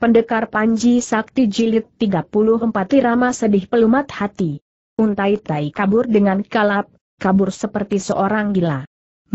Pendekar Panji Sakti Jilid 34 Irama Sedih Pelumat Hati. Untai Tai kabur dengan kalap, kabur seperti seorang gila.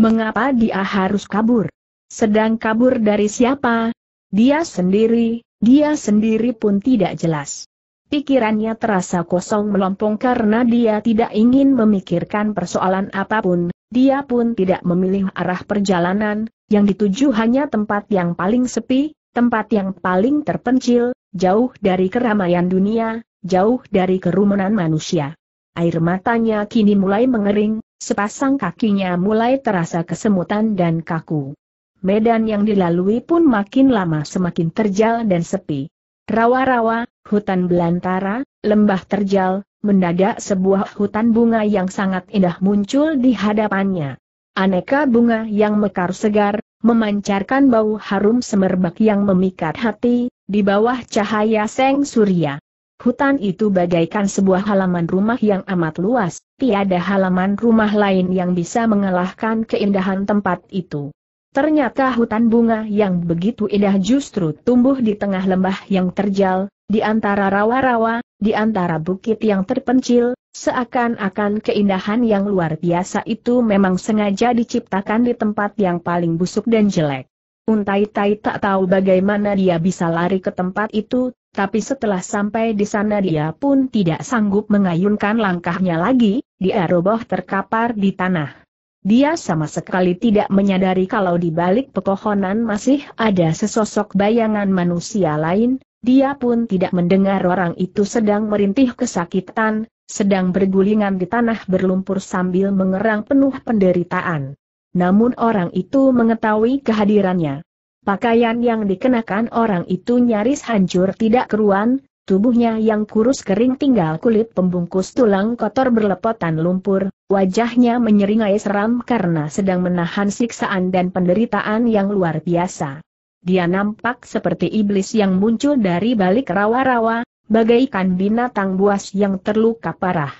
Mengapa dia harus kabur? Sedang kabur dari siapa? Dia sendiri, dia sendiri pun tidak jelas. Pikirannya terasa kosong melompong karena dia tidak ingin memikirkan persoalan apapun, dia pun tidak memilih arah perjalanan, yang dituju hanya tempat yang paling sepi, tempat yang paling terpencil, jauh dari keramaian dunia, jauh dari kerumunan manusia. Air matanya kini mulai mengering, sepasang kakinya mulai terasa kesemutan dan kaku. Medan yang dilalui pun makin lama semakin terjal dan sepi. Rawa-rawa, hutan belantara, lembah terjal, mendadak sebuah hutan bunga yang sangat indah muncul di hadapannya. Aneka bunga yang mekar segar, memancarkan bau harum semerbak yang memikat hati, di bawah cahaya seng surya. Hutan itu bagaikan sebuah halaman rumah yang amat luas, tiada halaman rumah lain yang bisa mengalahkan keindahan tempat itu. Ternyata hutan bunga yang begitu indah justru tumbuh di tengah lembah yang terjal, di antara rawa-rawa, di antara bukit yang terpencil, Seakan-akan keindahan yang luar biasa itu memang sengaja diciptakan di tempat yang paling busuk dan jelek. Untai Tai tak tahu bagaimana dia bisa lari ke tempat itu, tapi setelah sampai di sana dia pun tidak sanggup mengayunkan langkahnya lagi, dia roboh terkapar di tanah. Dia sama sekali tidak menyadari kalau di balik pepohonan masih ada sesosok bayangan manusia lain, dia pun tidak mendengar orang itu sedang merintih kesakitan, sedang bergulingan di tanah berlumpur sambil mengerang penuh penderitaan. Namun orang itu mengetahui kehadirannya. Pakaian yang dikenakan orang itu nyaris hancur tidak keruan, tubuhnya yang kurus kering tinggal kulit pembungkus tulang kotor berlepotan lumpur, wajahnya menyeringai seram karena sedang menahan siksaan dan penderitaan yang luar biasa. Dia nampak seperti iblis yang muncul dari balik rawa-rawa, bagaikan binatang buas yang terluka parah.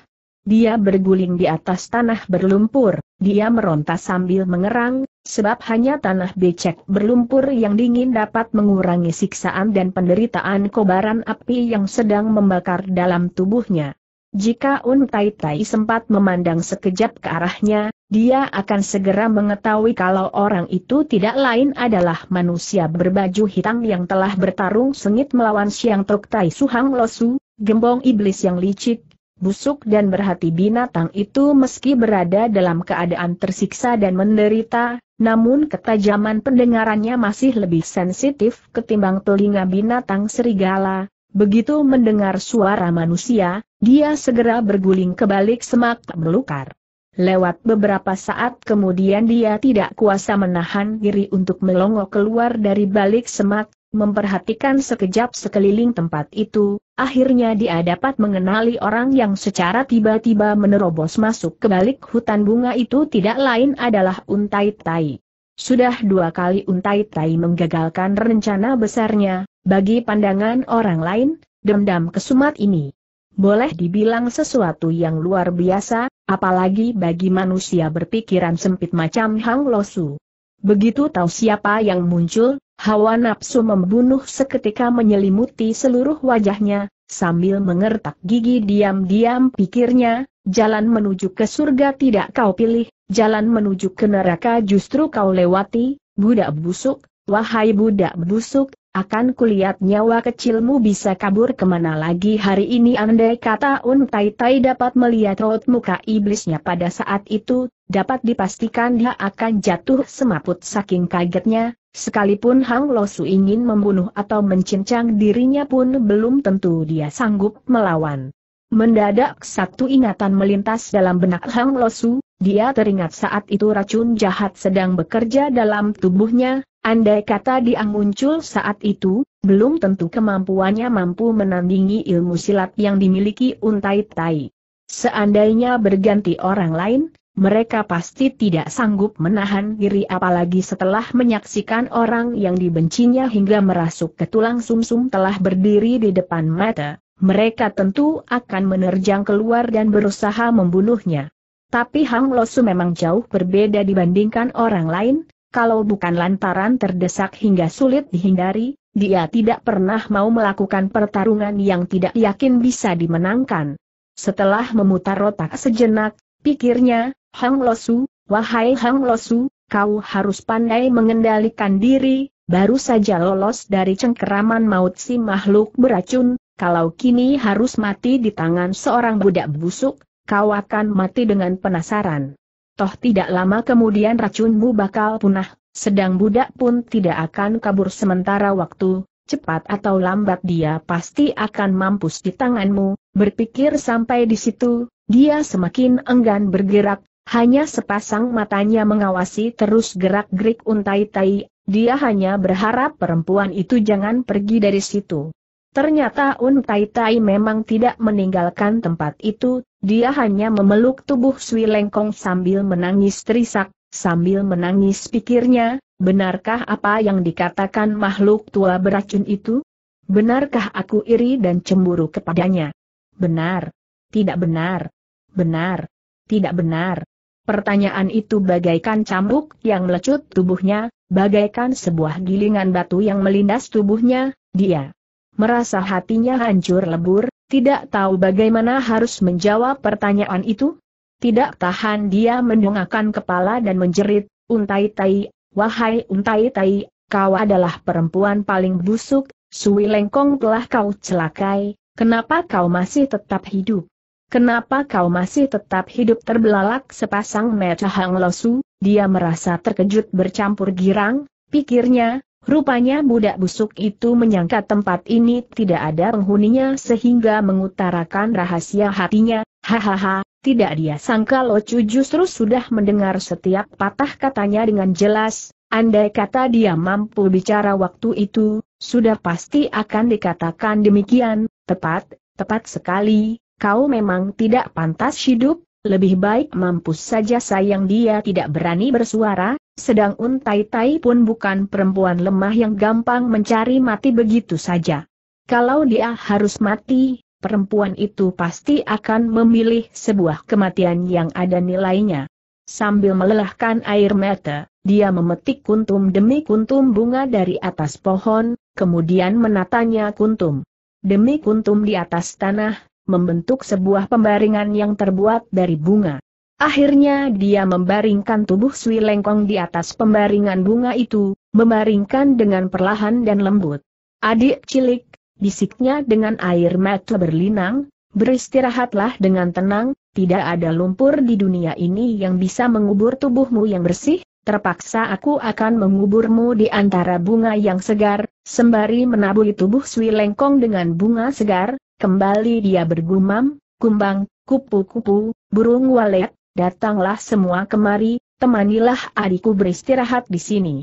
Dia berguling di atas tanah berlumpur, dia meronta sambil mengerang, sebab hanya tanah becek berlumpur yang dingin dapat mengurangi siksaan dan penderitaan kobaran api yang sedang membakar dalam tubuhnya. Jika Un Tai Tai sempat memandang sekejap ke arahnya, dia akan segera mengetahui kalau orang itu tidak lain adalah manusia berbaju hitam yang telah bertarung sengit melawan Siang Tok Tai Suhang Losu, gembong iblis yang licik, busuk dan berhati binatang itu meski berada dalam keadaan tersiksa dan menderita, namun ketajaman pendengarannya masih lebih sensitif ketimbang telinga binatang serigala, Begitu mendengar suara manusia, dia segera berguling ke balik semak melukar. Lewat beberapa saat kemudian dia tidak kuasa menahan diri untuk melongo keluar dari balik semak, memperhatikan sekejap sekeliling tempat itu, akhirnya dia dapat mengenali orang yang secara tiba-tiba menerobos masuk ke balik hutan bunga itu tidak lain adalah Untai Tai. Sudah dua kali Untai Tai menggagalkan rencana besarnya, bagi pandangan orang lain, dendam kesumat ini boleh dibilang sesuatu yang luar biasa, apalagi bagi manusia berpikiran sempit macam Hang Losu. Begitu tahu siapa yang muncul, hawa nafsu membunuh seketika menyelimuti seluruh wajahnya, sambil mengertak gigi diam-diam pikirnya, jalan menuju ke surga tidak kau pilih, jalan menuju ke neraka justru kau lewati, budak busuk, wahai budak busuk, akan kulihat nyawa kecilmu bisa kabur kemana lagi hari ini andai kata Un Tai Tai dapat melihat raut muka iblisnya pada saat itu, dapat dipastikan dia akan jatuh semaput saking kagetnya, sekalipun Hang Losu ingin membunuh atau mencincang dirinya pun belum tentu dia sanggup melawan. Mendadak satu ingatan melintas dalam benak Hang Losu, dia teringat saat itu racun jahat sedang bekerja dalam tubuhnya, Andai kata dia muncul saat itu, belum tentu kemampuannya mampu menandingi ilmu silat yang dimiliki Untai Tai. Seandainya berganti orang lain, mereka pasti tidak sanggup menahan diri apalagi setelah menyaksikan orang yang dibencinya hingga merasuk ke tulang sumsum -sum telah berdiri di depan mata, mereka tentu akan menerjang keluar dan berusaha membunuhnya. Tapi Hang Losu memang jauh berbeda dibandingkan orang lain, kalau bukan lantaran terdesak hingga sulit dihindari, dia tidak pernah mau melakukan pertarungan yang tidak yakin bisa dimenangkan. Setelah memutar otak sejenak, pikirnya, Hang Losu, wahai Hang Losu, kau harus pandai mengendalikan diri, baru saja lolos dari cengkeraman maut si makhluk beracun, kalau kini harus mati di tangan seorang budak busuk, kau akan mati dengan penasaran toh tidak lama kemudian racunmu bakal punah, sedang budak pun tidak akan kabur sementara waktu, cepat atau lambat dia pasti akan mampus di tanganmu, berpikir sampai di situ, dia semakin enggan bergerak, hanya sepasang matanya mengawasi terus gerak-gerik untai-tai, dia hanya berharap perempuan itu jangan pergi dari situ. Ternyata Untai Tai memang tidak meninggalkan tempat itu, dia hanya memeluk tubuh Sui Lengkong sambil menangis terisak, sambil menangis pikirnya, benarkah apa yang dikatakan makhluk tua beracun itu? Benarkah aku iri dan cemburu kepadanya? Benar. Tidak benar. Benar. Tidak benar. Pertanyaan itu bagaikan cambuk yang melecut tubuhnya, bagaikan sebuah gilingan batu yang melindas tubuhnya, dia merasa hatinya hancur lebur, tidak tahu bagaimana harus menjawab pertanyaan itu? Tidak tahan dia mendongakkan kepala dan menjerit, Untai Tai, wahai Untai Tai, kau adalah perempuan paling busuk, Sui Lengkong telah kau celakai, kenapa kau masih tetap hidup? Kenapa kau masih tetap hidup terbelalak sepasang mata Hang Losu, dia merasa terkejut bercampur girang, pikirnya, Rupanya budak busuk itu menyangka tempat ini tidak ada penghuninya sehingga mengutarakan rahasia hatinya, hahaha, tidak dia sangka Locu justru sudah mendengar setiap patah katanya dengan jelas, andai kata dia mampu bicara waktu itu, sudah pasti akan dikatakan demikian, tepat, tepat sekali, kau memang tidak pantas hidup, lebih baik mampus saja sayang dia tidak berani bersuara, sedang Untai Tai pun bukan perempuan lemah yang gampang mencari mati begitu saja. Kalau dia harus mati, perempuan itu pasti akan memilih sebuah kematian yang ada nilainya. Sambil melelahkan air mata, dia memetik kuntum demi kuntum bunga dari atas pohon, kemudian menatanya kuntum. Demi kuntum di atas tanah, membentuk sebuah pembaringan yang terbuat dari bunga. Akhirnya dia membaringkan tubuh Sui Lengkong di atas pembaringan bunga itu, membaringkan dengan perlahan dan lembut. Adik cilik, bisiknya dengan air mata berlinang, beristirahatlah dengan tenang, tidak ada lumpur di dunia ini yang bisa mengubur tubuhmu yang bersih, terpaksa aku akan menguburmu di antara bunga yang segar, sembari menaburi tubuh Sui Lengkong dengan bunga segar, kembali dia bergumam, kumbang, kupu-kupu, burung walet, datanglah semua kemari, temanilah adikku beristirahat di sini.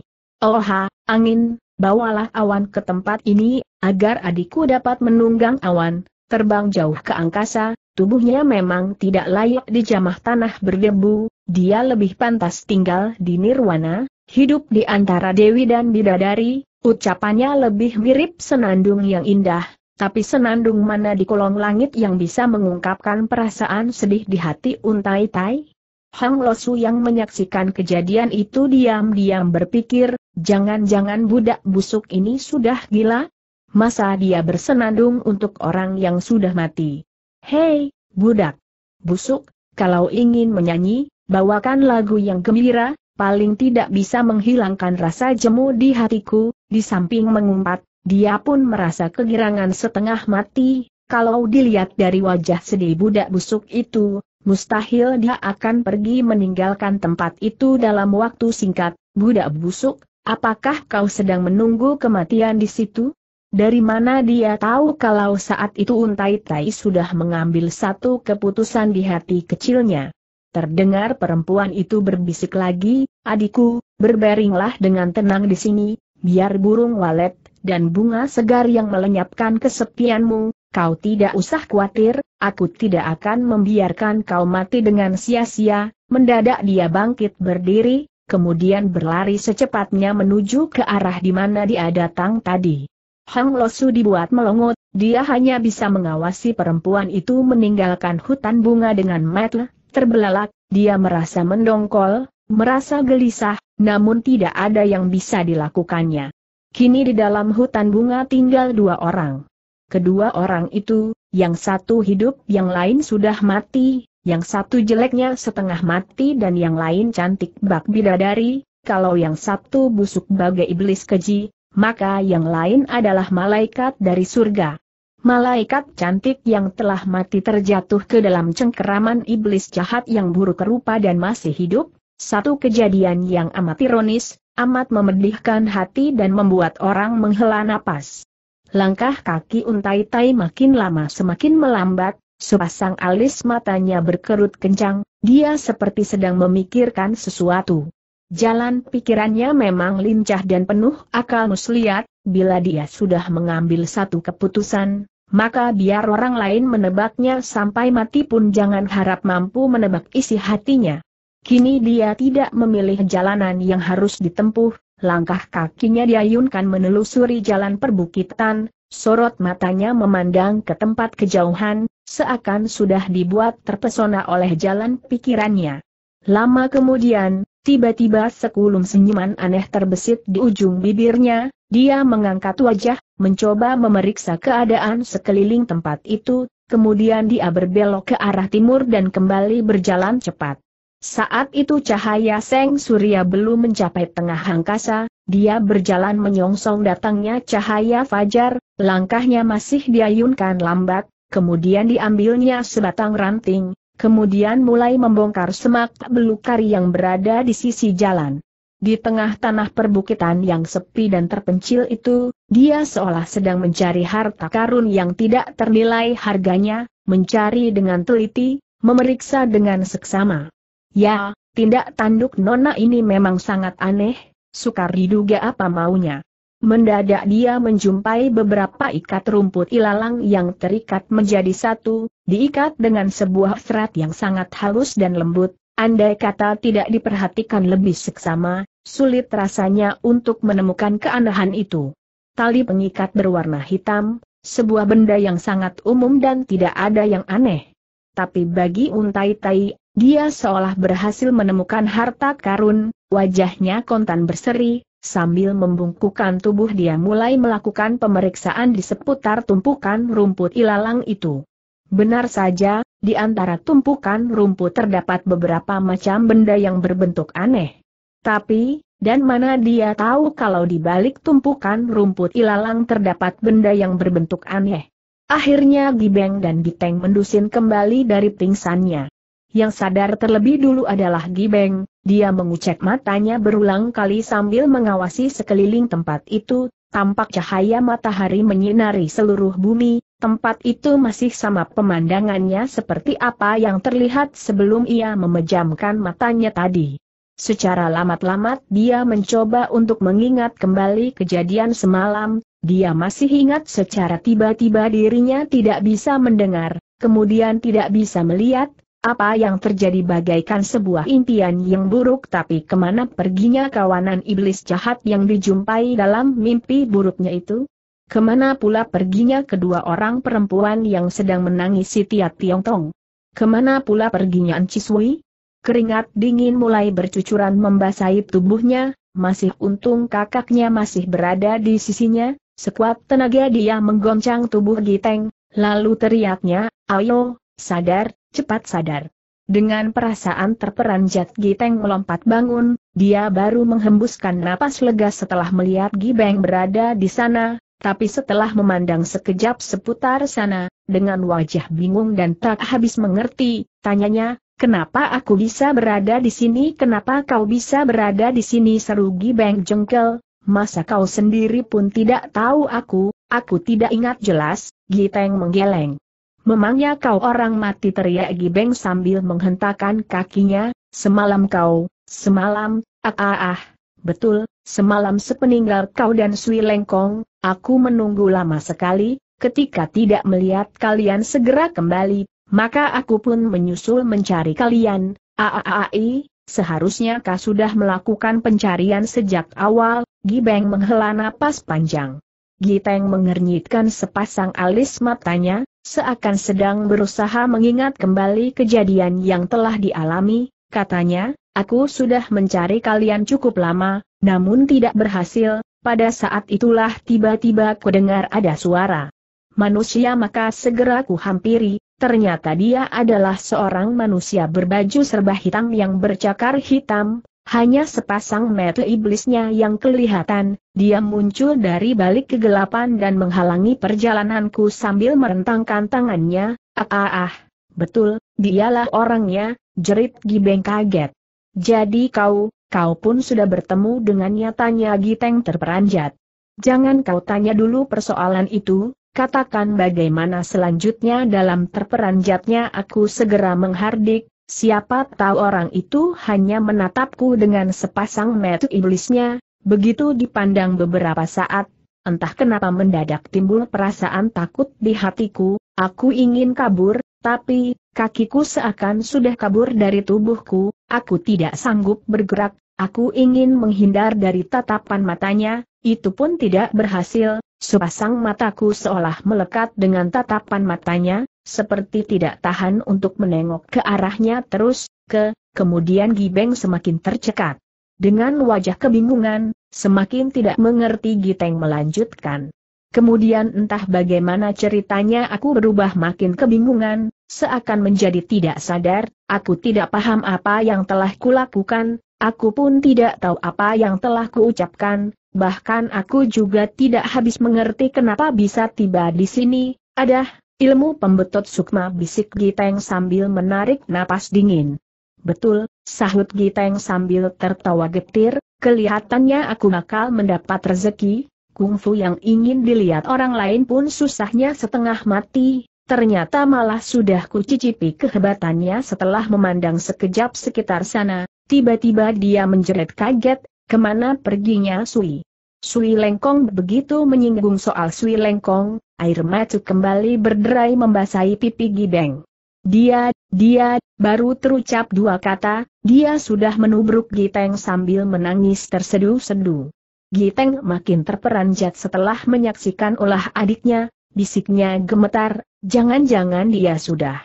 Oha, angin, bawalah awan ke tempat ini, agar adikku dapat menunggang awan, terbang jauh ke angkasa, tubuhnya memang tidak layak dijamah tanah berdebu, dia lebih pantas tinggal di nirwana, hidup di antara dewi dan bidadari, ucapannya lebih mirip senandung yang indah, tapi senandung mana di kolong langit yang bisa mengungkapkan perasaan sedih di hati Untai Tai? Hang Losu yang menyaksikan kejadian itu diam-diam berpikir, jangan-jangan budak busuk ini sudah gila? Masa dia bersenandung untuk orang yang sudah mati? Hei, budak! Busuk, kalau ingin menyanyi, bawakan lagu yang gembira, paling tidak bisa menghilangkan rasa jemu di hatiku, di samping mengumpat, dia pun merasa kegirangan setengah mati, kalau dilihat dari wajah sedih budak busuk itu, mustahil dia akan pergi meninggalkan tempat itu dalam waktu singkat. Budak busuk, apakah kau sedang menunggu kematian di situ? Dari mana dia tahu kalau saat itu Untai Tai sudah mengambil satu keputusan di hati kecilnya? Terdengar perempuan itu berbisik lagi, adikku, berbaringlah dengan tenang di sini, biar burung walet dan bunga segar yang melenyapkan kesepianmu, kau tidak usah khawatir, aku tidak akan membiarkan kau mati dengan sia-sia, mendadak dia bangkit berdiri, kemudian berlari secepatnya menuju ke arah di mana dia datang tadi. Hang Losu dibuat melongot, dia hanya bisa mengawasi perempuan itu meninggalkan hutan bunga dengan metel, terbelalak, dia merasa mendongkol, merasa gelisah, namun tidak ada yang bisa dilakukannya. Kini di dalam hutan bunga tinggal dua orang. Kedua orang itu, yang satu hidup, yang lain sudah mati, yang satu jeleknya setengah mati dan yang lain cantik bak bidadari, kalau yang satu busuk bagai iblis keji, maka yang lain adalah malaikat dari surga. Malaikat cantik yang telah mati terjatuh ke dalam cengkeraman iblis jahat yang buruk rupa dan masih hidup, satu kejadian yang amat ironis, Amat memedihkan hati dan membuat orang menghela napas. Langkah kaki untai tai makin lama semakin melambat, sepasang alis matanya berkerut kencang, dia seperti sedang memikirkan sesuatu. Jalan pikirannya memang lincah dan penuh akal muslihat, bila dia sudah mengambil satu keputusan, maka biar orang lain menebaknya sampai mati pun jangan harap mampu menebak isi hatinya. Kini dia tidak memilih jalanan yang harus ditempuh, langkah kakinya diayunkan menelusuri jalan perbukitan, sorot matanya memandang ke tempat kejauhan, seakan sudah dibuat terpesona oleh jalan pikirannya. Lama kemudian, tiba-tiba sekulum senyuman aneh terbesit di ujung bibirnya, dia mengangkat wajah, mencoba memeriksa keadaan sekeliling tempat itu, kemudian dia berbelok ke arah timur dan kembali berjalan cepat. Saat itu cahaya Seng Surya belum mencapai tengah angkasa, dia berjalan menyongsong datangnya cahaya fajar, langkahnya masih diayunkan lambat, kemudian diambilnya sebatang ranting, kemudian mulai membongkar semak belukar yang berada di sisi jalan. Di tengah tanah perbukitan yang sepi dan terpencil itu, dia seolah sedang mencari harta karun yang tidak ternilai harganya, mencari dengan teliti, memeriksa dengan seksama. Ya, tindak tanduk Nona ini memang sangat aneh, sukar diduga apa maunya. Mendadak dia menjumpai beberapa ikat rumput ilalang yang terikat menjadi satu, diikat dengan sebuah serat yang sangat halus dan lembut, andai kata tidak diperhatikan lebih seksama, sulit rasanya untuk menemukan keanehan itu. Tali pengikat berwarna hitam, sebuah benda yang sangat umum dan tidak ada yang aneh. Tapi bagi Untai Tai, dia seolah berhasil menemukan harta karun, wajahnya kontan berseri, sambil membungkukkan tubuh dia mulai melakukan pemeriksaan di seputar tumpukan rumput ilalang itu. Benar saja, di antara tumpukan rumput terdapat beberapa macam benda yang berbentuk aneh. Tapi, dan mana dia tahu kalau di balik tumpukan rumput ilalang terdapat benda yang berbentuk aneh. Akhirnya Gibeng dan Biteng mendusin kembali dari pingsannya. Yang sadar terlebih dulu adalah Gibeng, dia mengucek matanya berulang kali sambil mengawasi sekeliling tempat itu, tampak cahaya matahari menyinari seluruh bumi, tempat itu masih sama pemandangannya seperti apa yang terlihat sebelum ia memejamkan matanya tadi. Secara lamat-lamat dia mencoba untuk mengingat kembali kejadian semalam, dia masih ingat secara tiba-tiba dirinya tidak bisa mendengar, kemudian tidak bisa melihat, apa yang terjadi bagaikan sebuah impian yang buruk tapi kemana perginya kawanan iblis jahat yang dijumpai dalam mimpi buruknya itu? Kemana pula perginya kedua orang perempuan yang sedang menangisi Tia Tong? Kemana pula perginya Ancisui? Keringat dingin mulai bercucuran membasahi tubuhnya, masih untung kakaknya masih berada di sisinya, sekuat tenaga dia menggoncang tubuh Giteng, lalu teriaknya, ayo, sadar, cepat sadar. Dengan perasaan terperanjat Giteng melompat bangun, dia baru menghembuskan napas lega setelah melihat Gibeng berada di sana, tapi setelah memandang sekejap seputar sana, dengan wajah bingung dan tak habis mengerti, tanyanya, kenapa aku bisa berada di sini? Kenapa kau bisa berada di sini? Seru Gibeng jengkel, masa kau sendiri pun tidak tahu aku, aku tidak ingat jelas, Giteng menggeleng. Memangnya kau orang mati teriak Gibeng sambil menghentakkan kakinya, semalam kau, semalam, ah ah ah, betul, semalam sepeninggal kau dan Sui Lengkong, aku menunggu lama sekali, ketika tidak melihat kalian segera kembali, maka aku pun menyusul mencari kalian, ah ah ah, ah i, seharusnya kau sudah melakukan pencarian sejak awal, Gibeng menghela napas panjang. Giteng mengernyitkan sepasang alis matanya, seakan sedang berusaha mengingat kembali kejadian yang telah dialami, katanya, aku sudah mencari kalian cukup lama, namun tidak berhasil, pada saat itulah tiba-tiba kudengar ada suara. Manusia maka segera ku hampiri, ternyata dia adalah seorang manusia berbaju serba hitam yang bercakar hitam, hanya sepasang mata iblisnya yang kelihatan, dia muncul dari balik kegelapan dan menghalangi perjalananku sambil merentangkan tangannya, ah ah ah, betul, dialah orangnya, jerit Gibeng kaget. Jadi kau, kau pun sudah bertemu dengannya tanya Giteng terperanjat. Jangan kau tanya dulu persoalan itu, katakan bagaimana selanjutnya dalam terperanjatnya aku segera menghardik, siapa tahu orang itu hanya menatapku dengan sepasang mata iblisnya, begitu dipandang beberapa saat, entah kenapa mendadak timbul perasaan takut di hatiku, aku ingin kabur, tapi, kakiku seakan sudah kabur dari tubuhku, aku tidak sanggup bergerak, aku ingin menghindar dari tatapan matanya, itu pun tidak berhasil, sepasang mataku seolah melekat dengan tatapan matanya, seperti tidak tahan untuk menengok ke arahnya terus, ke, kemudian Gibeng semakin tercekat. Dengan wajah kebingungan, semakin tidak mengerti Giteng melanjutkan. Kemudian entah bagaimana ceritanya aku berubah makin kebingungan, seakan menjadi tidak sadar, aku tidak paham apa yang telah kulakukan, aku pun tidak tahu apa yang telah kuucapkan, bahkan aku juga tidak habis mengerti kenapa bisa tiba di sini, Adah, Ilmu pembetot sukma bisik Giteng sambil menarik napas dingin. Betul, sahut Giteng sambil tertawa getir, kelihatannya aku bakal mendapat rezeki, kungfu yang ingin dilihat orang lain pun susahnya setengah mati, ternyata malah sudah kucicipi kehebatannya setelah memandang sekejap sekitar sana, tiba-tiba dia menjerit kaget, kemana perginya Sui. Sui Lengkong begitu menyinggung soal Sui Lengkong, air mata kembali berderai membasahi pipi Gideng. Dia, dia, baru terucap dua kata, dia sudah menubruk Giteng sambil menangis tersedu-sedu. Giteng makin terperanjat setelah menyaksikan olah adiknya, bisiknya gemetar, jangan-jangan dia sudah.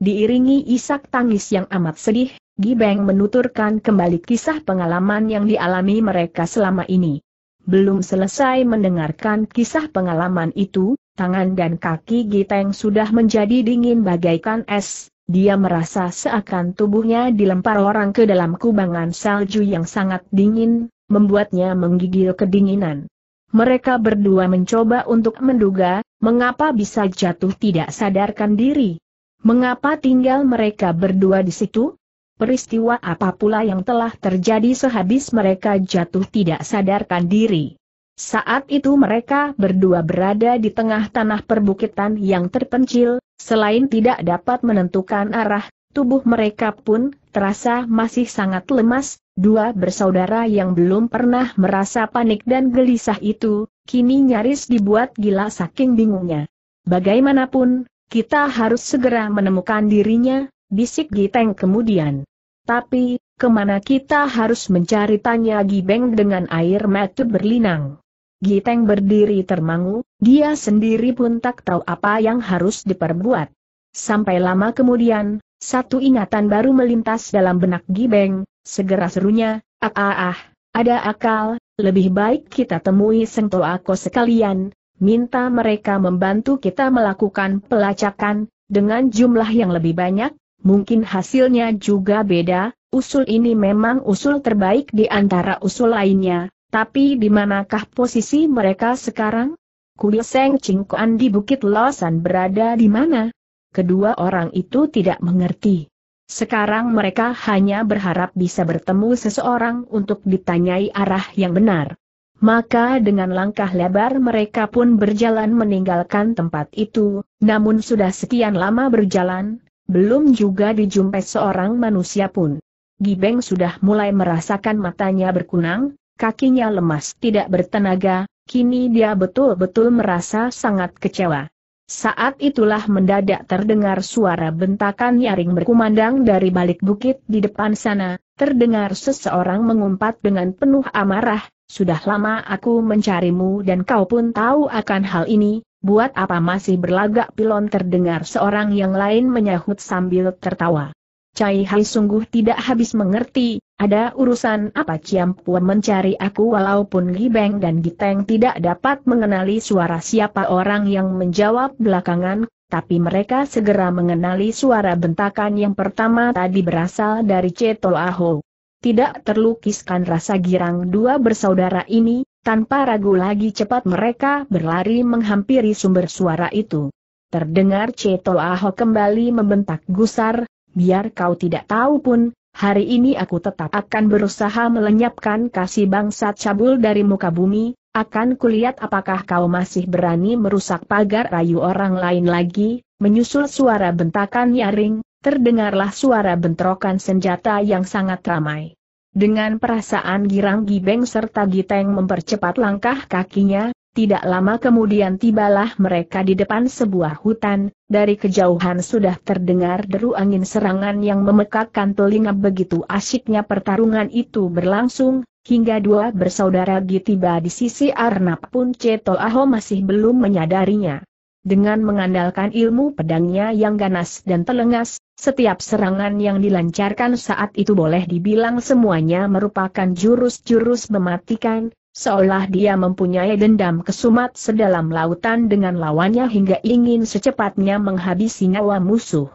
Diiringi isak tangis yang amat sedih, Gibeng menuturkan kembali kisah pengalaman yang dialami mereka selama ini. Belum selesai mendengarkan kisah pengalaman itu, Tangan dan kaki Giteng sudah menjadi dingin bagaikan es, dia merasa seakan tubuhnya dilempar orang ke dalam kubangan salju yang sangat dingin, membuatnya menggigil kedinginan. Mereka berdua mencoba untuk menduga, mengapa bisa jatuh tidak sadarkan diri. Mengapa tinggal mereka berdua di situ? Peristiwa apa pula yang telah terjadi sehabis mereka jatuh tidak sadarkan diri? Saat itu mereka berdua berada di tengah tanah perbukitan yang terpencil, selain tidak dapat menentukan arah, tubuh mereka pun terasa masih sangat lemas, dua bersaudara yang belum pernah merasa panik dan gelisah itu, kini nyaris dibuat gila saking bingungnya. Bagaimanapun, kita harus segera menemukan dirinya, bisik Giteng kemudian. Tapi, kemana kita harus mencari tanya Gibeng dengan air mata berlinang. Giteng berdiri termangu, dia sendiri pun tak tahu apa yang harus diperbuat. Sampai lama kemudian, satu ingatan baru melintas dalam benak Gibeng, segera serunya, ah ah ah, ada akal, lebih baik kita temui Sengto aku sekalian, minta mereka membantu kita melakukan pelacakan, dengan jumlah yang lebih banyak, mungkin hasilnya juga beda, usul ini memang usul terbaik di antara usul lainnya, tapi di manakah posisi mereka sekarang? Kuil Seng Kuan di Bukit Losan berada di mana? Kedua orang itu tidak mengerti. Sekarang mereka hanya berharap bisa bertemu seseorang untuk ditanyai arah yang benar. Maka dengan langkah lebar mereka pun berjalan meninggalkan tempat itu, namun sudah sekian lama berjalan, belum juga dijumpai seorang manusia pun. Gibeng sudah mulai merasakan matanya berkunang, kakinya lemas tidak bertenaga, kini dia betul-betul merasa sangat kecewa. Saat itulah mendadak terdengar suara bentakan nyaring berkumandang dari balik bukit di depan sana, terdengar seseorang mengumpat dengan penuh amarah, sudah lama aku mencarimu dan kau pun tahu akan hal ini, buat apa masih berlagak pilon terdengar seorang yang lain menyahut sambil tertawa. Cai Hai sungguh tidak habis mengerti, ada urusan apa Ciampuan mencari aku walaupun Gibeng dan Giteng tidak dapat mengenali suara siapa orang yang menjawab belakangan, tapi mereka segera mengenali suara bentakan yang pertama tadi berasal dari Ceto Aho. Tidak terlukiskan rasa girang dua bersaudara ini, tanpa ragu lagi cepat mereka berlari menghampiri sumber suara itu. Terdengar Ceto Aho kembali membentak gusar, Biar kau tidak tahu pun, hari ini aku tetap akan berusaha melenyapkan kasih bangsa cabul dari muka bumi, akan kulihat apakah kau masih berani merusak pagar rayu orang lain lagi, menyusul suara bentakan nyaring, terdengarlah suara bentrokan senjata yang sangat ramai. Dengan perasaan girang gibeng serta giteng mempercepat langkah kakinya, tidak lama kemudian tibalah mereka di depan sebuah hutan, dari kejauhan sudah terdengar deru angin serangan yang memekakkan telinga begitu asyiknya pertarungan itu berlangsung, hingga dua bersaudara tiba di sisi Arnab pun Ceto Aho masih belum menyadarinya. Dengan mengandalkan ilmu pedangnya yang ganas dan telengas, setiap serangan yang dilancarkan saat itu boleh dibilang semuanya merupakan jurus-jurus mematikan, Seolah dia mempunyai dendam kesumat sedalam lautan dengan lawannya hingga ingin secepatnya menghabisi nyawa musuh.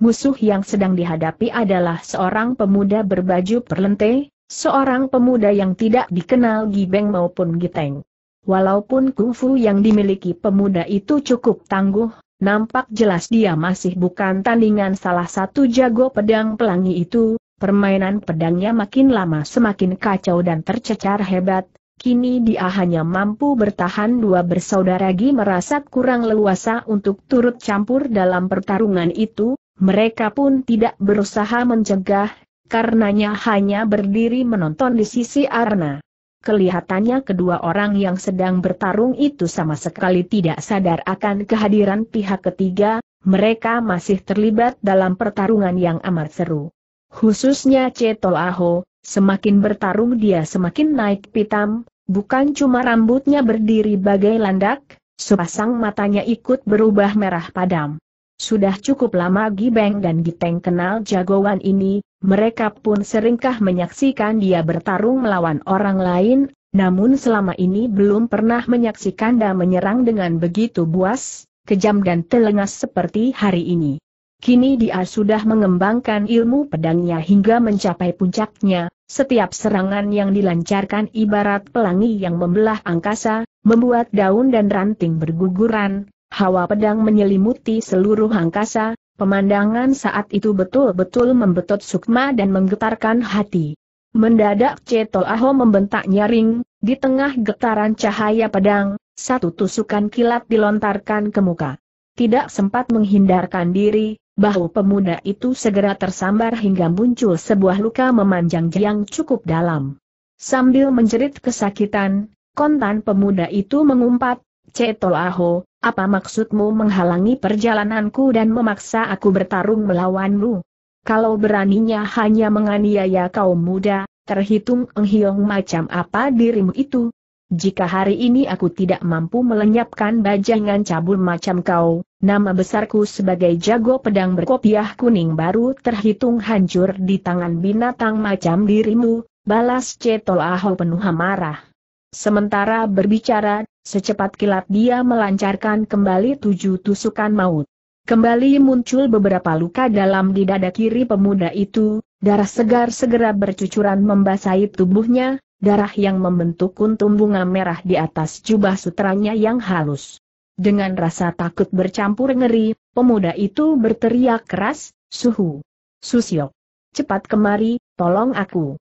Musuh yang sedang dihadapi adalah seorang pemuda berbaju perlente, seorang pemuda yang tidak dikenal Gibeng maupun Giteng. Walaupun kungfu yang dimiliki pemuda itu cukup tangguh, nampak jelas dia masih bukan tandingan salah satu jago pedang pelangi itu, permainan pedangnya makin lama semakin kacau dan tercecar hebat, kini dia hanya mampu bertahan dua bersaudara Gi merasa kurang leluasa untuk turut campur dalam pertarungan itu, mereka pun tidak berusaha mencegah, karenanya hanya berdiri menonton di sisi Arna. Kelihatannya kedua orang yang sedang bertarung itu sama sekali tidak sadar akan kehadiran pihak ketiga, mereka masih terlibat dalam pertarungan yang amat seru. Khususnya Ceto Aho, Semakin bertarung dia semakin naik pitam, bukan cuma rambutnya berdiri bagai landak, sepasang matanya ikut berubah merah padam. Sudah cukup lama Gibeng dan Giteng kenal jagoan ini, mereka pun seringkah menyaksikan dia bertarung melawan orang lain, namun selama ini belum pernah menyaksikan dia menyerang dengan begitu buas, kejam dan telengas seperti hari ini. Kini dia sudah mengembangkan ilmu pedangnya hingga mencapai puncaknya, setiap serangan yang dilancarkan ibarat pelangi yang membelah angkasa, membuat daun dan ranting berguguran, hawa pedang menyelimuti seluruh angkasa, pemandangan saat itu betul-betul membetot sukma dan menggetarkan hati. Mendadak Ceto Aho membentak nyaring, di tengah getaran cahaya pedang, satu tusukan kilat dilontarkan ke muka. Tidak sempat menghindarkan diri, Bahu pemuda itu segera tersambar hingga muncul sebuah luka memanjang yang cukup dalam. Sambil menjerit kesakitan, kontan pemuda itu mengumpat, Ceto Aho, apa maksudmu menghalangi perjalananku dan memaksa aku bertarung melawanmu? Kalau beraninya hanya menganiaya kaum muda, terhitung enghiong macam apa dirimu itu? Jika hari ini aku tidak mampu melenyapkan bajangan cabul macam kau, Nama besarku sebagai jago pedang berkopiah kuning baru terhitung hancur di tangan binatang macam dirimu, balas Cetol Aho penuh amarah. Sementara berbicara, secepat kilat dia melancarkan kembali tujuh tusukan maut. Kembali muncul beberapa luka dalam di dada kiri pemuda itu, darah segar segera bercucuran membasahi tubuhnya, darah yang membentuk kuntum bunga merah di atas jubah sutranya yang halus. Dengan rasa takut bercampur ngeri, pemuda itu berteriak keras, Suhu! Susio, Cepat kemari, tolong aku!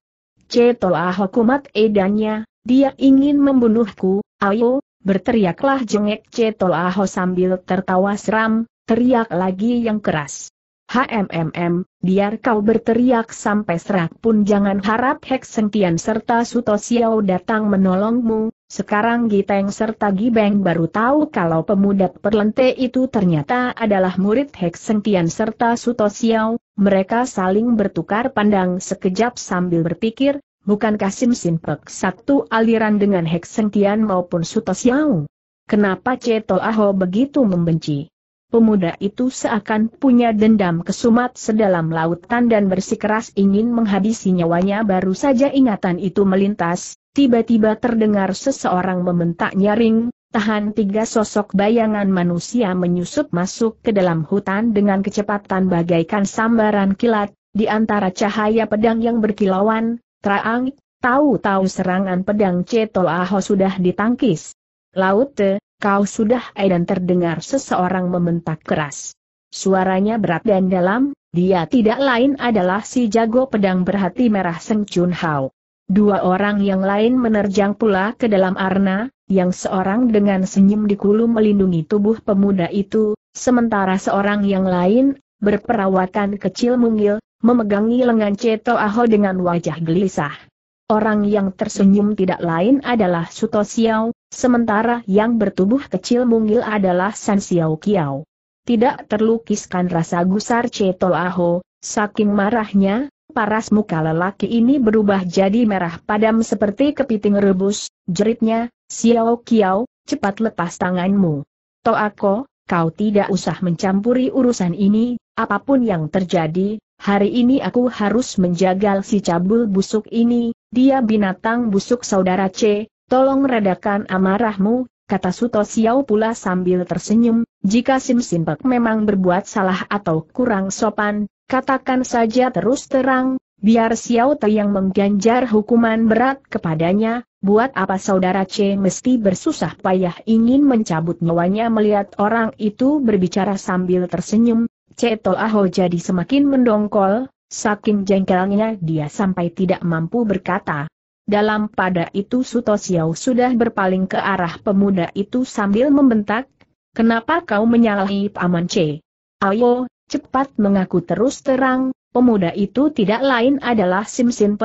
Cetoah hukumat edanya, dia ingin membunuhku, ayo, berteriaklah jengek ahok sambil tertawa seram, teriak lagi yang keras. HMMM, biar kau berteriak sampai serak pun jangan harap Hek Sentian serta Suto Siau datang menolongmu, sekarang Giteng serta Gibeng baru tahu kalau pemuda perlente itu ternyata adalah murid Hek Sengtian serta Suto Xiao, mereka saling bertukar pandang sekejap sambil berpikir, bukankah Sim Simpek satu aliran dengan Hek Sengtian maupun Suto Xiao? Kenapa Ceto Aho begitu membenci? pemuda itu seakan punya dendam kesumat sedalam lautan dan bersikeras ingin menghabisi nyawanya baru saja ingatan itu melintas, tiba-tiba terdengar seseorang membentak nyaring, tahan tiga sosok bayangan manusia menyusup masuk ke dalam hutan dengan kecepatan bagaikan sambaran kilat, di antara cahaya pedang yang berkilauan, traang, tahu-tahu serangan pedang Cetol Aho sudah ditangkis. Laute, Kau sudah eh, Dan terdengar seseorang membentak keras. Suaranya berat dan dalam, dia tidak lain adalah si jago pedang berhati merah Seng Chun Hao. Dua orang yang lain menerjang pula ke dalam arna, yang seorang dengan senyum di dikulu melindungi tubuh pemuda itu, sementara seorang yang lain, berperawakan kecil mungil, memegangi lengan Ceto Aho dengan wajah gelisah. Orang yang tersenyum tidak lain adalah Suto Xiao, sementara yang bertubuh kecil mungil adalah San Xiao Kiao. Tidak terlukiskan rasa gusar Ceto Aho, saking marahnya, paras muka lelaki ini berubah jadi merah padam seperti kepiting rebus, jeritnya, Xiao Kiao, cepat lepas tanganmu. Toako, kau tidak usah mencampuri urusan ini, apapun yang terjadi, Hari ini aku harus menjagal si cabul busuk ini, dia binatang busuk saudara C, tolong redakan amarahmu, kata Suto Xiao pula sambil tersenyum, jika Sim Simpek memang berbuat salah atau kurang sopan, katakan saja terus terang, biar Xiao Te yang mengganjar hukuman berat kepadanya, buat apa saudara C mesti bersusah payah ingin mencabut nyawanya melihat orang itu berbicara sambil tersenyum, C Tol Aho jadi semakin mendongkol, Saking jengkelnya dia sampai tidak mampu berkata. Dalam pada itu Suto Xiao sudah berpaling ke arah pemuda itu sambil membentak, Kenapa kau menyalahi Paman C? Ayo, cepat mengaku terus terang, pemuda itu tidak lain adalah Sim Sin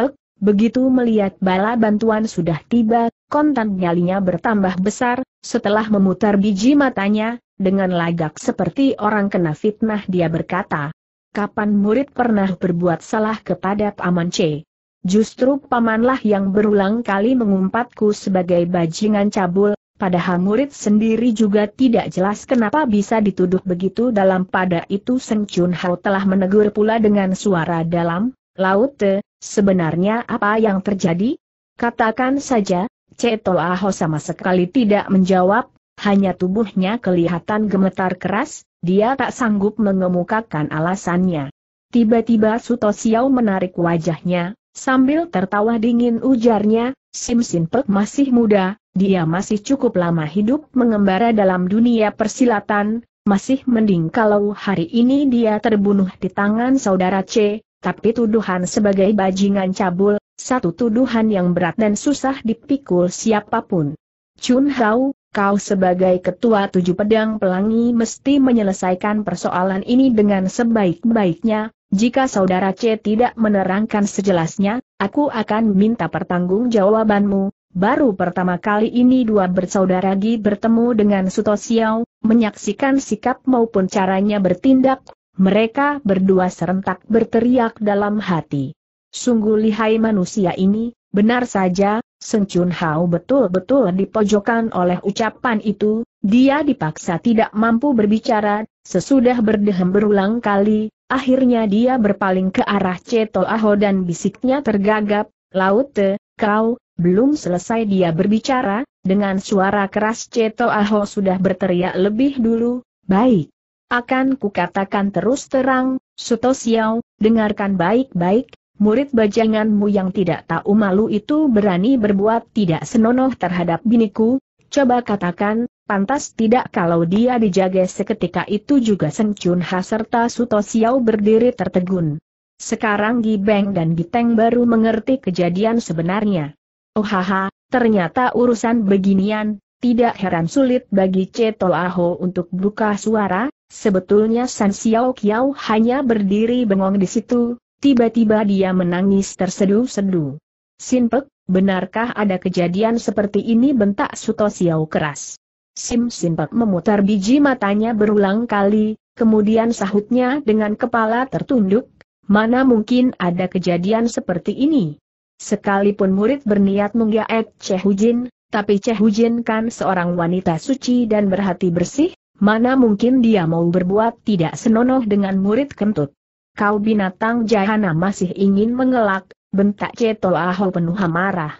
Begitu melihat bala bantuan sudah tiba, kontan nyalinya bertambah besar, setelah memutar biji matanya, dengan lagak seperti orang kena fitnah dia berkata, kapan murid pernah berbuat salah kepada Paman C. Justru pamanlah yang berulang kali mengumpatku sebagai bajingan cabul, padahal murid sendiri juga tidak jelas kenapa bisa dituduh begitu dalam pada itu Seng Chun Hao telah menegur pula dengan suara dalam, laut te. Eh, sebenarnya apa yang terjadi? Katakan saja, Ceto Aho sama sekali tidak menjawab, hanya tubuhnya kelihatan gemetar keras, dia tak sanggup mengemukakan alasannya. Tiba-tiba Suto Xiao menarik wajahnya, sambil tertawa dingin ujarnya, Sim Sin Pek masih muda, dia masih cukup lama hidup mengembara dalam dunia persilatan, masih mending kalau hari ini dia terbunuh di tangan saudara C, tapi tuduhan sebagai bajingan cabul, satu tuduhan yang berat dan susah dipikul siapapun. Chun Hao, kau sebagai ketua tujuh pedang pelangi mesti menyelesaikan persoalan ini dengan sebaik-baiknya, jika saudara C tidak menerangkan sejelasnya, aku akan minta pertanggungjawabanmu. Baru pertama kali ini dua bersaudara Gi bertemu dengan Suto Xiao, menyaksikan sikap maupun caranya bertindak, mereka berdua serentak berteriak dalam hati. Sungguh lihai manusia ini, benar saja, Sun Chun Hao betul-betul dipojokkan oleh ucapan itu, dia dipaksa tidak mampu berbicara, sesudah berdehem berulang kali, akhirnya dia berpaling ke arah Ceto Aho dan bisiknya tergagap, Laute, kau, belum selesai dia berbicara, dengan suara keras Ceto Aho sudah berteriak lebih dulu, baik. Akan kukatakan terus terang, Suto Xiao, dengarkan baik-baik, murid bajanganmu yang tidak tahu malu itu berani berbuat tidak senonoh terhadap biniku, coba katakan, pantas tidak kalau dia dijaga seketika itu juga Seng Chun Ha serta Suto Xiao berdiri tertegun. Sekarang Gibeng dan Giteng baru mengerti kejadian sebenarnya. Oh haha, ternyata urusan beginian, tidak heran sulit bagi Ceto Aho untuk buka suara, sebetulnya San Xiao Kiao hanya berdiri bengong di situ, Tiba-tiba dia menangis tersedu-sedu. Sinpek, benarkah ada kejadian seperti ini bentak Suto Siau keras? Sim Sinpek memutar biji matanya berulang kali, kemudian sahutnya dengan kepala tertunduk, mana mungkin ada kejadian seperti ini? Sekalipun murid berniat menggaet Chehujin, tapi Chehujin kan seorang wanita suci dan berhati bersih, mana mungkin dia mau berbuat tidak senonoh dengan murid kentut. Kau binatang jahana masih ingin mengelak, bentak Ceto Aho penuh amarah.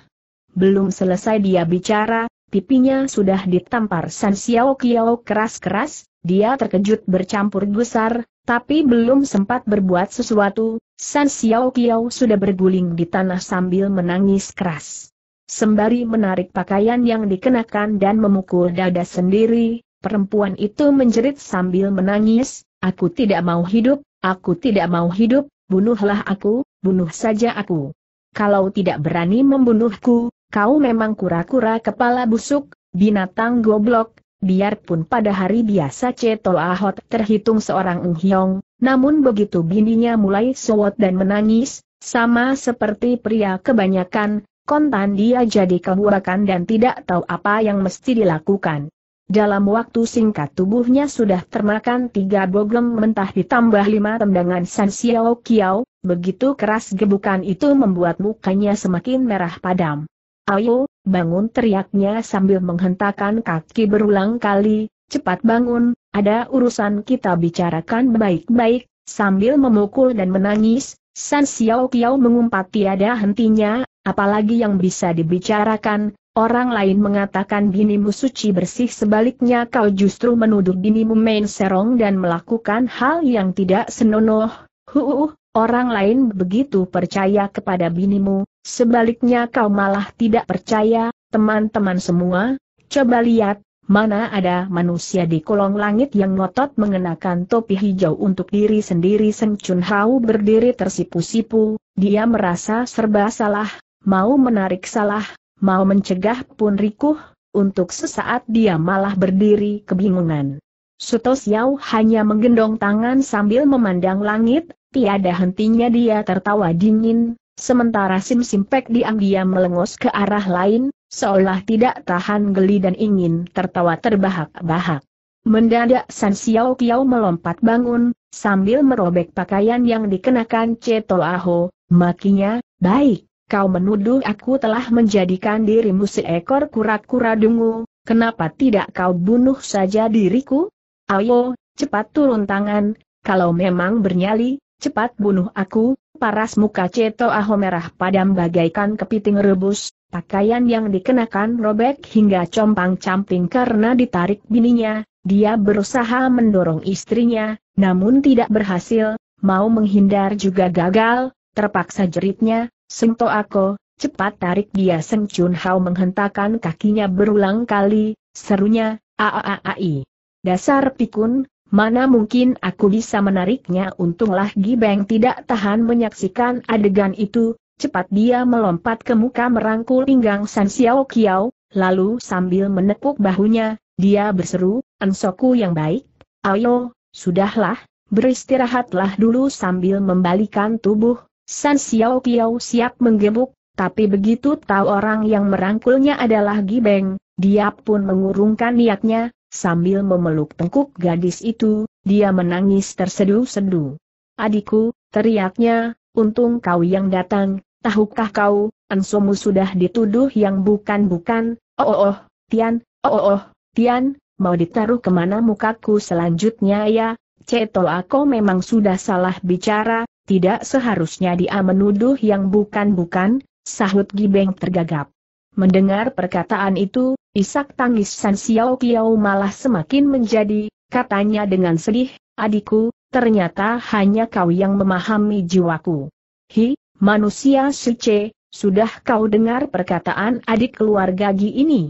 Belum selesai dia bicara, pipinya sudah ditampar San Xiao Kiao keras-keras, dia terkejut bercampur gusar, tapi belum sempat berbuat sesuatu, San Xiao Kiao sudah berguling di tanah sambil menangis keras. Sembari menarik pakaian yang dikenakan dan memukul dada sendiri, perempuan itu menjerit sambil menangis, aku tidak mau hidup, Aku tidak mau hidup, bunuhlah aku, bunuh saja aku. Kalau tidak berani membunuhku, kau memang kura-kura kepala busuk, binatang goblok, biarpun pada hari biasa Cetol Ahot terhitung seorang Unghyong, namun begitu bininya mulai sewot dan menangis, sama seperti pria kebanyakan, kontan dia jadi kebuakan dan tidak tahu apa yang mesti dilakukan. Dalam waktu singkat tubuhnya sudah termakan tiga bogem mentah ditambah lima tendangan San Xiao Qiao, begitu keras gebukan itu membuat mukanya semakin merah padam. Ayo, bangun teriaknya sambil menghentakkan kaki berulang kali, cepat bangun, ada urusan kita bicarakan baik-baik, sambil memukul dan menangis, San Xiao Qiao mengumpat tiada hentinya, apalagi yang bisa dibicarakan, Orang lain mengatakan binimu suci bersih sebaliknya kau justru menuduh binimu main serong dan melakukan hal yang tidak senonoh. Huuh, orang lain begitu percaya kepada binimu, sebaliknya kau malah tidak percaya, teman-teman semua, coba lihat, mana ada manusia di kolong langit yang ngotot mengenakan topi hijau untuk diri sendiri Seng Chun Hau berdiri tersipu-sipu, dia merasa serba salah, mau menarik salah, mau mencegah pun rikuh, untuk sesaat dia malah berdiri kebingungan. Sutos Yau hanya menggendong tangan sambil memandang langit, tiada hentinya dia tertawa dingin, sementara Sim Simpek diam-diam melengos ke arah lain, seolah tidak tahan geli dan ingin tertawa terbahak-bahak. Mendadak San Xiao Kiao melompat bangun, sambil merobek pakaian yang dikenakan Ceto Aho, makinya, baik, kau menuduh aku telah menjadikan dirimu seekor kura-kura dungu, kenapa tidak kau bunuh saja diriku? Ayo, cepat turun tangan, kalau memang bernyali, cepat bunuh aku, paras muka Ceto Aho merah padam bagaikan kepiting rebus, pakaian yang dikenakan robek hingga compang-camping karena ditarik bininya, dia berusaha mendorong istrinya, namun tidak berhasil, mau menghindar juga gagal, terpaksa jeritnya, Sengto aku, cepat tarik dia Seng Chun Hao menghentakkan kakinya berulang kali, serunya, aaaai. Dasar pikun, mana mungkin aku bisa menariknya untunglah Gibeng tidak tahan menyaksikan adegan itu, cepat dia melompat ke muka merangkul pinggang San Xiao Kiao, lalu sambil menepuk bahunya, dia berseru, Ansoku yang baik, ayo, sudahlah, beristirahatlah dulu sambil membalikan tubuh, San Xiao Piao siap menggebuk, tapi begitu tahu orang yang merangkulnya adalah Gibeng, dia pun mengurungkan niatnya, sambil memeluk tengkuk gadis itu, dia menangis tersedu sedu Adikku, teriaknya, untung kau yang datang, tahukah kau, Ansomu sudah dituduh yang bukan-bukan, oh oh oh, Tian, oh oh oh, Tian, mau ditaruh kemana mukaku selanjutnya ya, Cetol aku memang sudah salah bicara, tidak seharusnya dia menuduh yang bukan-bukan, sahut Gibeng tergagap. Mendengar perkataan itu, isak tangis San Xiao Kiao malah semakin menjadi, katanya dengan sedih, adikku, ternyata hanya kau yang memahami jiwaku. Hi, manusia suce, sudah kau dengar perkataan adik keluarga Gi ini?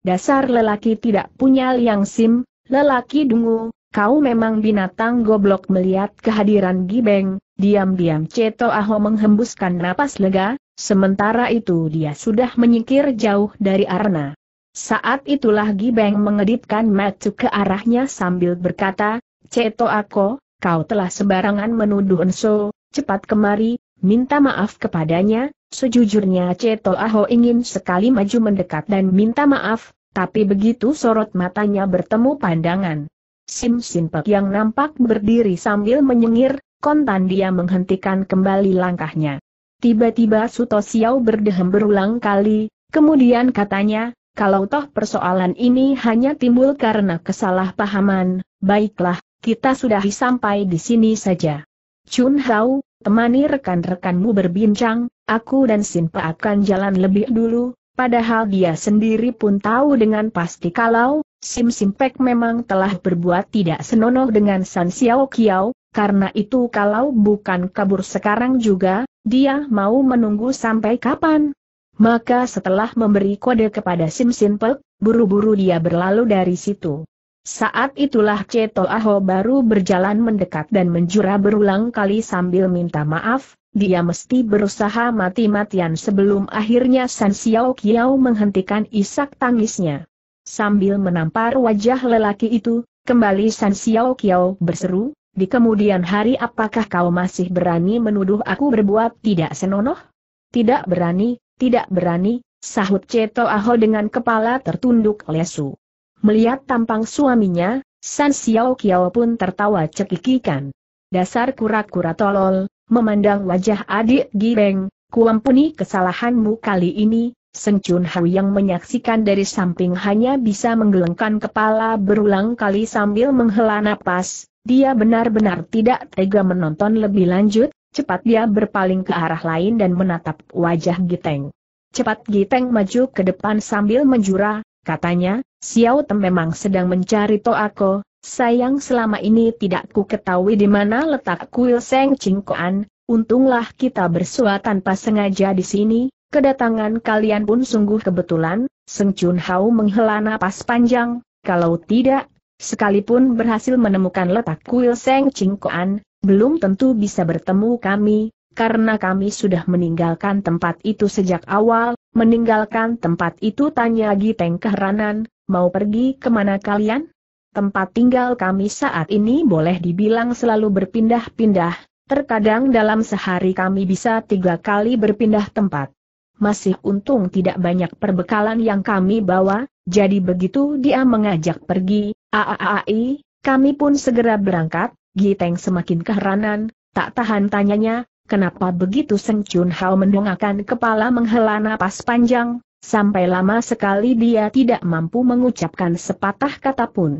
Dasar lelaki tidak punya liang sim, lelaki dungu, Kau memang binatang goblok melihat kehadiran Gibeng, diam-diam Ceto Aho menghembuskan napas lega, sementara itu dia sudah menyingkir jauh dari Arna. Saat itulah Gibeng mengedipkan mata ke arahnya sambil berkata, Ceto Aho, kau telah sembarangan menuduh Enso, cepat kemari, minta maaf kepadanya, sejujurnya Ceto Aho ingin sekali maju mendekat dan minta maaf, tapi begitu sorot matanya bertemu pandangan Sim Simpak yang nampak berdiri sambil menyengir, kontan dia menghentikan kembali langkahnya. Tiba-tiba Suto Xiao berdehem berulang kali, kemudian katanya, kalau toh persoalan ini hanya timbul karena kesalahpahaman, baiklah, kita sudah sampai di sini saja. Chun Hao, temani rekan-rekanmu berbincang, aku dan Sinpa akan jalan lebih dulu, Padahal dia sendiri pun tahu dengan pasti kalau, Sim Simpek memang telah berbuat tidak senonoh dengan San Xiao Kiao, karena itu kalau bukan kabur sekarang juga, dia mau menunggu sampai kapan. Maka setelah memberi kode kepada Sim Simpek, buru-buru dia berlalu dari situ. Saat itulah Ceto Aho baru berjalan mendekat dan menjura berulang kali sambil minta maaf, dia mesti berusaha mati-matian sebelum akhirnya San Xiao Kiao menghentikan isak tangisnya. Sambil menampar wajah lelaki itu, kembali San Xiao Kiao berseru, di kemudian hari apakah kau masih berani menuduh aku berbuat tidak senonoh? Tidak berani, tidak berani, sahut Ceto Aho dengan kepala tertunduk lesu. Melihat tampang suaminya, San Xiao Kiao pun tertawa cekikikan. Dasar kura-kura tolol, Memandang wajah adik Gileng, kuampuni kesalahanmu kali ini, Seng Chun Hau yang menyaksikan dari samping hanya bisa menggelengkan kepala berulang kali sambil menghela napas, dia benar-benar tidak tega menonton lebih lanjut, cepat dia berpaling ke arah lain dan menatap wajah Giteng. Cepat Giteng maju ke depan sambil menjura, katanya, Xiao Tem memang sedang mencari Toako, Sayang selama ini tidak ku ketahui di mana letak kuil Seng Cingkoan, untunglah kita bersua tanpa sengaja di sini, kedatangan kalian pun sungguh kebetulan, Seng Chun Hao menghela napas panjang, kalau tidak, sekalipun berhasil menemukan letak kuil Seng Cingkoan, belum tentu bisa bertemu kami, karena kami sudah meninggalkan tempat itu sejak awal, meninggalkan tempat itu tanya Giteng keheranan, mau pergi kemana kalian? tempat tinggal kami saat ini boleh dibilang selalu berpindah-pindah, terkadang dalam sehari kami bisa tiga kali berpindah tempat. Masih untung tidak banyak perbekalan yang kami bawa, jadi begitu dia mengajak pergi, aaai, kami pun segera berangkat, Giteng semakin keheranan, tak tahan tanyanya, kenapa begitu Seng Chun Hao mendongakkan kepala menghela napas panjang, sampai lama sekali dia tidak mampu mengucapkan sepatah kata pun.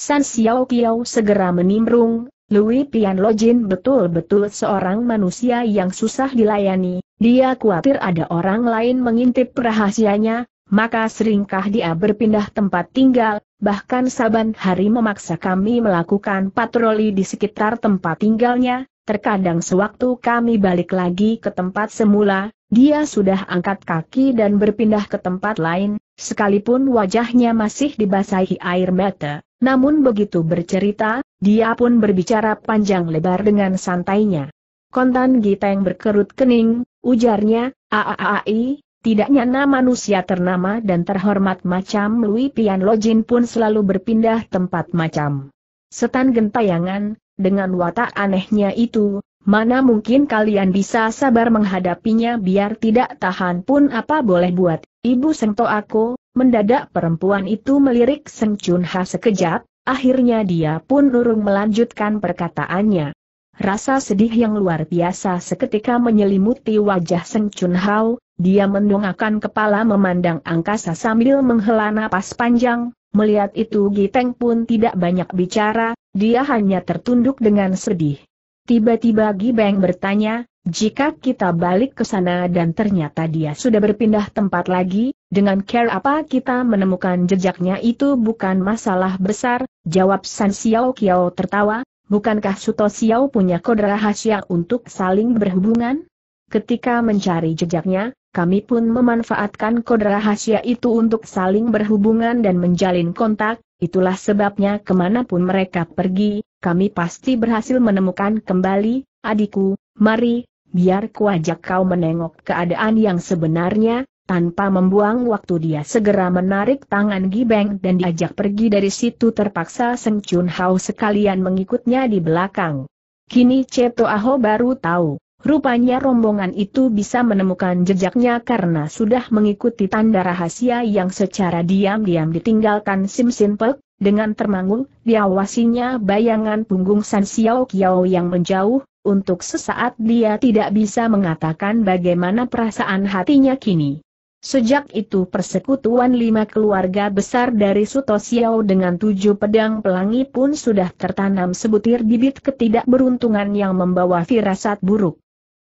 San Xiao Qiao segera menimbrung, Lui Pian Lojin betul-betul seorang manusia yang susah dilayani, dia khawatir ada orang lain mengintip rahasianya, maka seringkah dia berpindah tempat tinggal, bahkan saban hari memaksa kami melakukan patroli di sekitar tempat tinggalnya, terkadang sewaktu kami balik lagi ke tempat semula, dia sudah angkat kaki dan berpindah ke tempat lain, sekalipun wajahnya masih dibasahi air mata. Namun begitu bercerita, dia pun berbicara panjang lebar dengan santainya. Kontan Giteng berkerut kening, ujarnya, aaai, tidak nyana manusia ternama dan terhormat macam Lui Pian Lojin pun selalu berpindah tempat macam. Setan gentayangan, dengan watak anehnya itu, mana mungkin kalian bisa sabar menghadapinya biar tidak tahan pun apa boleh buat, ibu sento aku, Mendadak perempuan itu melirik Seng Chun Ha sekejap, akhirnya dia pun urung melanjutkan perkataannya. Rasa sedih yang luar biasa seketika menyelimuti wajah Seng Chun Hao, dia mendongakkan kepala memandang angkasa sambil menghela napas panjang, melihat itu Giteng pun tidak banyak bicara, dia hanya tertunduk dengan sedih. Tiba-tiba Gibeng bertanya, jika kita balik ke sana dan ternyata dia sudah berpindah tempat lagi, dengan care apa kita menemukan jejaknya itu bukan masalah besar, jawab San Xiao Kiao tertawa, bukankah Suto Xiao punya kode rahasia untuk saling berhubungan? Ketika mencari jejaknya, kami pun memanfaatkan kode rahasia itu untuk saling berhubungan dan menjalin kontak, itulah sebabnya kemanapun mereka pergi, kami pasti berhasil menemukan kembali, adikku, mari, biar kuajak kau menengok keadaan yang sebenarnya, tanpa membuang waktu dia segera menarik tangan Gibeng dan diajak pergi dari situ terpaksa Seng Chun Hao sekalian mengikutnya di belakang. Kini Ceto Aho baru tahu, rupanya rombongan itu bisa menemukan jejaknya karena sudah mengikuti tanda rahasia yang secara diam-diam ditinggalkan Sim Sin Pek, dengan termangu, diawasinya bayangan punggung San Xiao Kiao yang menjauh, untuk sesaat dia tidak bisa mengatakan bagaimana perasaan hatinya kini. Sejak itu persekutuan lima keluarga besar dari Suto Xiao dengan tujuh pedang pelangi pun sudah tertanam sebutir bibit ketidakberuntungan yang membawa firasat buruk.